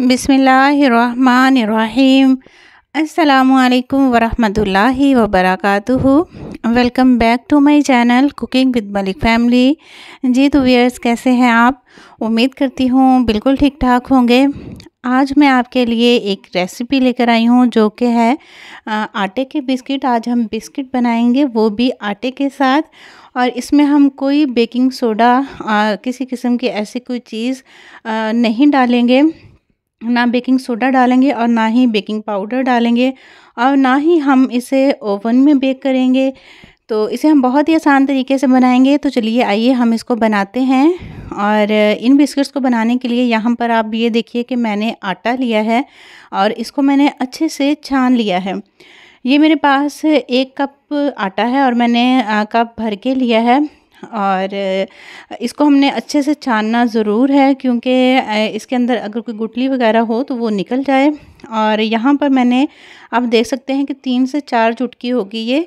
बिसमीम् अल्लाम वरहमतुल्लाहि वबरकातुहु welcome back to my channel cooking with Malik family जी तो व्यूअर्स कैसे हैं आप उम्मीद करती हूँ बिल्कुल ठीक ठाक होंगे आज मैं आपके लिए एक रेसिपी लेकर आई हूँ जो कि है आटे के बिस्किट आज हम बिस्किट बनाएंगे वो भी आटे के साथ और इसमें हम कोई बेकिंग सोडा किसी किस्म की ऐसी कोई चीज़ नहीं डालेंगे ना बेकिंग सोडा डालेंगे और ना ही बेकिंग पाउडर डालेंगे और ना ही हम इसे ओवन में बेक करेंगे तो इसे हम बहुत ही आसान तरीके से बनाएंगे तो चलिए आइए हम इसको बनाते हैं और इन बिस्किट्स को बनाने के लिए यहाँ पर आप ये देखिए कि मैंने आटा लिया है और इसको मैंने अच्छे से छान लिया है ये मेरे पास एक कप आटा है और मैंने कप भर के लिया है और इसको हमने अच्छे से छानना ज़रूर है क्योंकि इसके अंदर अगर कोई गुटली वगैरह हो तो वो निकल जाए और यहाँ पर मैंने आप देख सकते हैं कि तीन से चार चुटकी होगी ये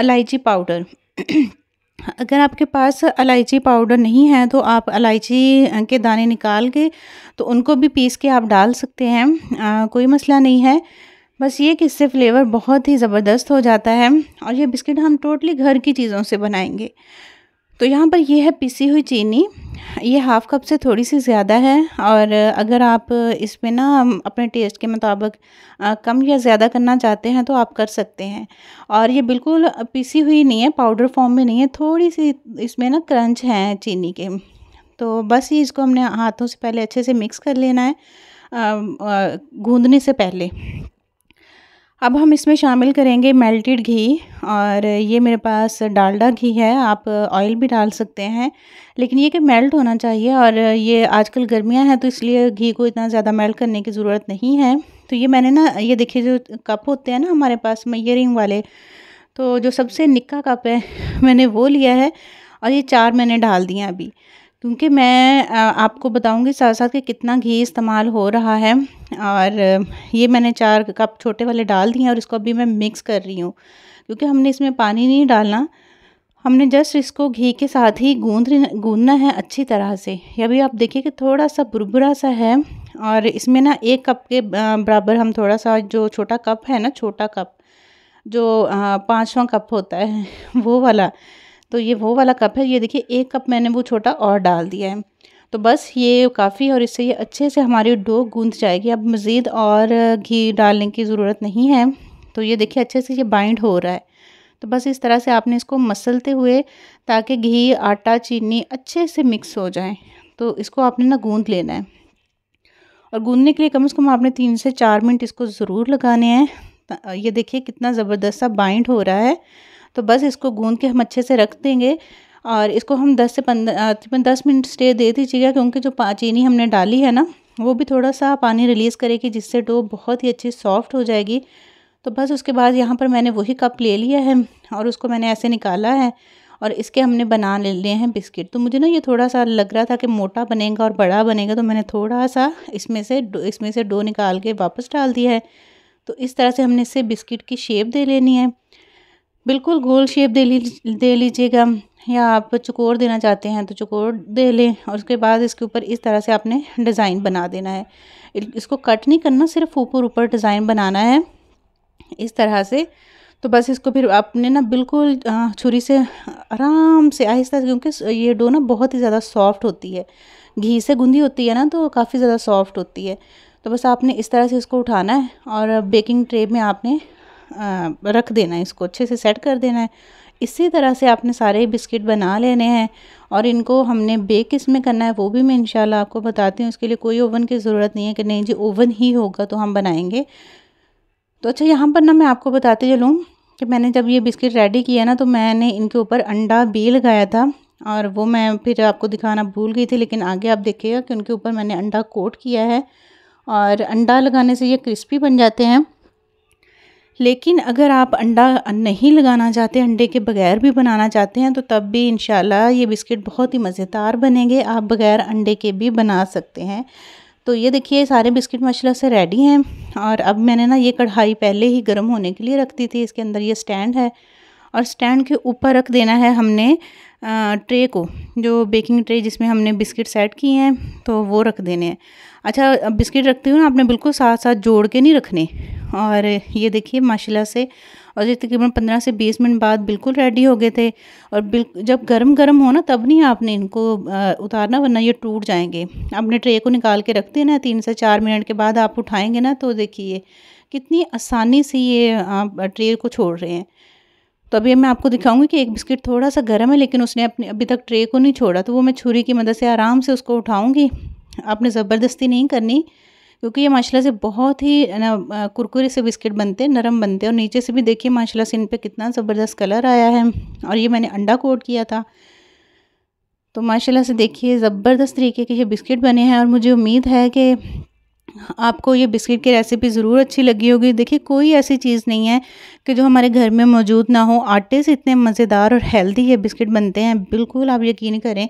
इलायची पाउडर अगर आपके पास इलायची पाउडर नहीं है तो आप इलायची के दाने निकाल के तो उनको भी पीस के आप डाल सकते हैं आ, कोई मसला नहीं है बस ये कि इससे फ्लेवर बहुत ही ज़बरदस्त हो जाता है और ये बिस्किट हम टोटली घर की चीज़ों से बनाएंगे तो यहाँ पर ये है पिसी हुई चीनी ये हाफ़ कप से थोड़ी सी ज़्यादा है और अगर आप इसमें ना अपने टेस्ट के मुताबिक कम या ज़्यादा करना चाहते हैं तो आप कर सकते हैं और ये बिल्कुल पिसी हुई नहीं है पाउडर फॉर्म में नहीं है थोड़ी सी इसमें ना क्रंच है चीनी के तो बस ये इसको हमने हाथों से पहले अच्छे से मिक्स कर लेना है गूँधने से पहले अब हम इसमें शामिल करेंगे मेल्टेड घी और ये मेरे पास डालडा घी है आप ऑयल uh, भी डाल सकते हैं लेकिन ये कि मेल्ट होना चाहिए और ये आजकल गर्मियां हैं तो इसलिए घी को इतना ज़्यादा मेल्ट करने की ज़रूरत नहीं है तो ये मैंने ना ये देखिए जो कप होते हैं ना हमारे पास मैयरिंग वाले तो जो सबसे निक्का कप है मैंने वो लिया है और ये चार मैंने डाल दिया अभी क्योंकि मैं आपको बताऊंगी साथ साथ कि कितना घी इस्तेमाल हो रहा है और ये मैंने चार कप छोटे वाले डाल दिए हैं और इसको अभी मैं मिक्स कर रही हूँ क्योंकि हमने इसमें पानी नहीं डालना हमने जस्ट इसको घी के साथ ही गूंद गूंदना है अच्छी तरह से ये आप देखिए कि थोड़ा सा बुरबुरा सा है और इसमें ना एक कप के बराबर हम थोड़ा सा जो छोटा कप है ना छोटा कप जो पाँचवा कप होता है वो वाला तो ये वो वाला कप है ये देखिए एक कप मैंने वो छोटा और डाल दिया है तो बस ये काफ़ी और इससे ये अच्छे से हमारी डो गूंद जाएगी अब मज़ीद और घी डालने की ज़रूरत नहीं है तो ये देखिए अच्छे से ये बाइंड हो रहा है तो बस इस तरह से आपने इसको मसलते हुए ताकि घी आटा चीनी अच्छे से मिक्स हो जाए तो इसको आपने ना गूंद लेना है और गूंदने के लिए कम से कम आपने तीन से चार मिनट इसको ज़रूर लगाने हैं ये देखिए कितना ज़बरदस्त सा बाइंड हो रहा है तो बस इसको गूंद के हम अच्छे से रख देंगे और इसको हम 10 से पंद्रह तकरीबन दस मिनट स्टे दे दीजिएगा क्योंकि जो चीनी हमने डाली है ना वो भी थोड़ा सा पानी रिलीज़ करेगी जिससे डो बहुत ही अच्छी सॉफ्ट हो जाएगी तो बस उसके बाद यहाँ पर मैंने वही कप ले लिया है और उसको मैंने ऐसे निकाला है और इसके हमने बना ले लिए हैं बिस्किट तो मुझे ना ये थोड़ा सा लग रहा था कि मोटा बनेगा और बड़ा बनेगा तो मैंने थोड़ा सा इसमें से इसमें से डो निकाल के वापस डाल दिया है तो इस तरह से हमने इसे बिस्किट की शेप दे लेनी है बिल्कुल गोल शेप दे ली दे लीजिएगा या आप चकोर देना चाहते हैं तो चकोर दे लें और उसके बाद इसके ऊपर इस तरह से आपने डिज़ाइन बना देना है इसको कट नहीं करना सिर्फ ऊपर ऊपर डिज़ाइन बनाना है इस तरह से तो बस इसको फिर आपने ना बिल्कुल छुरी से आराम से आहिस्ता क्योंकि ये डो ना बहुत ही ज़्यादा सॉफ्ट होती है घी से गूंदी होती है ना तो काफ़ी ज़्यादा सॉफ्ट होती है तो बस आपने इस तरह से इसको उठाना है और बेकिंग ट्रे में आपने रख देना है इसको अच्छे से सेट कर देना है इसी तरह से आपने सारे बिस्किट बना लेने हैं और इनको हमने बेक इसमें करना है वो भी मैं इंशाल्लाह आपको बताती हूँ इसके लिए कोई ओवन की ज़रूरत नहीं है कि नहीं जी ओवन ही होगा तो हम बनाएंगे तो अच्छा यहाँ पर ना मैं आपको बताते चलूँ कि मैंने जब ये बिस्किट रेडी किया ना तो मैंने इनके ऊपर अंडा भी लगाया था और वो मैं फिर आपको दिखाना भूल गई थी लेकिन आगे आप देखिएगा कि उनके ऊपर मैंने अंडा कोट किया है और अंडा लगाने से ये क्रिस्पी बन जाते हैं लेकिन अगर आप अंडा नहीं लगाना चाहते अंडे के बगैर भी बनाना चाहते हैं तो तब भी इन ये बिस्किट बहुत ही मज़ेदार बनेंगे आप बगैर अंडे के भी बना सकते हैं तो ये देखिए सारे बिस्किट माशाल्लाह से रेडी हैं और अब मैंने ना ये कढ़ाई पहले ही गर्म होने के लिए रख दी थी इसके अंदर ये स्टैंड है और स्टैंड के ऊपर रख देना है हमने ट्रे को जो बेकिंग ट्रे जिसमें हमने बिस्किट सेट किए हैं तो वो रख देने हैं अच्छा अब बिस्किट रखते हुए ना आपने बिल्कुल साथ साथ जोड़ के नहीं रखने और ये देखिए माशाल्लाह से और ये तकरीबन पंद्रह से बीस मिनट बाद बिल्कुल रेडी हो गए थे और बिल जब गर्म गर्म हो ना तब नहीं आपने इनको उतारना वरना ये टूट जाएंगे आपने ट्रे को निकाल के रखते हैं ना तीन से चार मिनट के बाद आप उठाएँगे ना तो देखिए कितनी आसानी से ये आप ट्रे को छोड़ रहे हैं तो अभी मैं आपको दिखाऊंगी कि एक बिस्किट थोड़ा सा गर्म है लेकिन उसने अपने अभी तक ट्रे को नहीं छोड़ा तो वो मैं छुरी की मदद से आराम से उसको उठाऊँगी आपने ज़बरदस्ती नहीं करनी क्योंकि ये माशाला से बहुत ही ना कुरकुरे से बिस्किट बनते हैं नरम बनते हैं और नीचे से भी देखिए माशाला से इन पर कितना ज़बरदस्त कलर आया है और ये मैंने अंडा कोट किया था तो माशाला से देखिए ज़बरदस्त तरीके के ये बिस्किट बने हैं और मुझे उम्मीद है कि आपको ये बिस्किट की रेसिपी ज़रूर अच्छी लगी होगी देखिए कोई ऐसी चीज़ नहीं है कि जो हमारे घर में मौजूद ना हो आटे से इतने मज़ेदार और हेल्दी ये बिस्किट बनते हैं बिल्कुल आप यकीन करें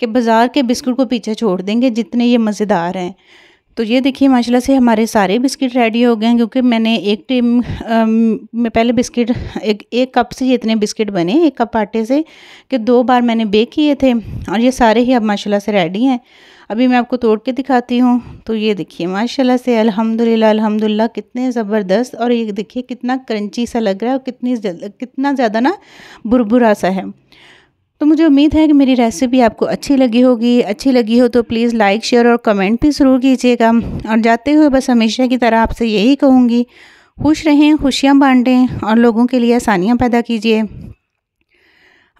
कि बाज़ार के बिस्किट को पीछे छोड़ देंगे जितने ये मज़ेदार हैं तो ये देखिए माशाल्लाह से हमारे सारे बिस्किट रेडी हो गए हैं क्योंकि मैंने एक टीम में पहले बिस्किट एक एक कप से इतने बिस्किट बने एक कप आटे से कि दो बार मैंने बेक किए थे और ये सारे ही अब माशाल्लाह से रेडी हैं अभी मैं आपको तोड़ के दिखाती हूँ तो ये देखिए माशाल्लाह से अल्हम्दुलिल्लाह अल्हम्दुलिल्लाह कितने ज़बरदस्त और ये देखिए कितना क्रंची सा लग रहा है और कितनी कितना ज़्यादा ना बुरबुरा सा है तो मुझे उम्मीद है कि मेरी रेसिपी आपको अच्छी लगी होगी अच्छी लगी हो तो प्लीज़ लाइक शेयर और कमेंट भी ज़रूर कीजिएगा और जाते हुए बस हमेशा की तरह आपसे यही कहूँगी खुश रहें खुशियाँ बांटें और लोगों के लिए आसानियाँ पैदा कीजिए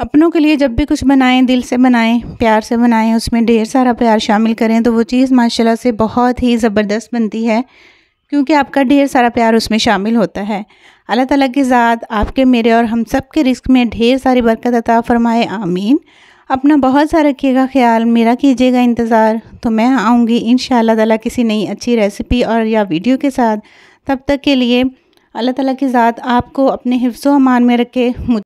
अपनों के लिए जब भी कुछ बनाएं दिल से बनाएं प्यार से बनाएं उसमें ढेर सारा प्यार शामिल करें तो वो चीज़ माशाल्लाह से बहुत ही ज़बरदस्त बनती है क्योंकि आपका ढेर सारा प्यार उसमें शामिल होता है अल्लाह ताला की ज़ात आपके मेरे और हम सब के रिस्क में ढेर सारी बरकत अता फरमाए आमीन अपना बहुत सा रखिएगा ख्याल मेरा कीजिएगा इंतज़ार तो मैं आऊँगी इन ताला किसी नई अच्छी रेसिपी और या वीडियो के साथ तब तक के लिए अल्लाह तला की ज़ात आपको अपने हिफ्ज़ अमान में रखे